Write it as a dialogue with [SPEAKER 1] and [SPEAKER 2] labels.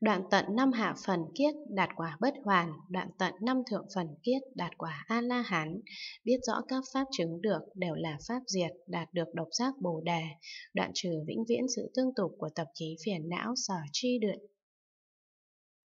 [SPEAKER 1] Đoạn tận năm hạ phần kiết đạt quả bất hoàn, đoạn tận năm thượng phần kiết đạt quả A-la-hán, biết rõ các pháp chứng được đều là pháp diệt, đạt được độc giác bồ đề, đoạn trừ vĩnh viễn sự tương tục của tập khí phiền não sở chi đượn